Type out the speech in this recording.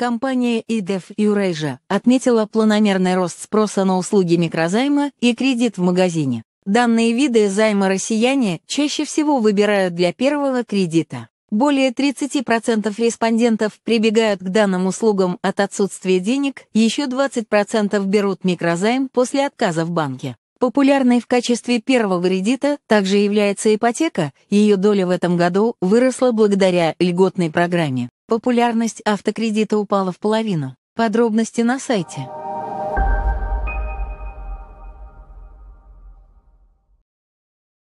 Компания EDF Eurasia отметила планомерный рост спроса на услуги микрозайма и кредит в магазине. Данные виды займа россияне чаще всего выбирают для первого кредита. Более 30% респондентов прибегают к данным услугам от отсутствия денег, еще 20% берут микрозайм после отказа в банке. Популярной в качестве первого кредита также является ипотека, ее доля в этом году выросла благодаря льготной программе. Популярность автокредита упала в половину. Подробности на сайте.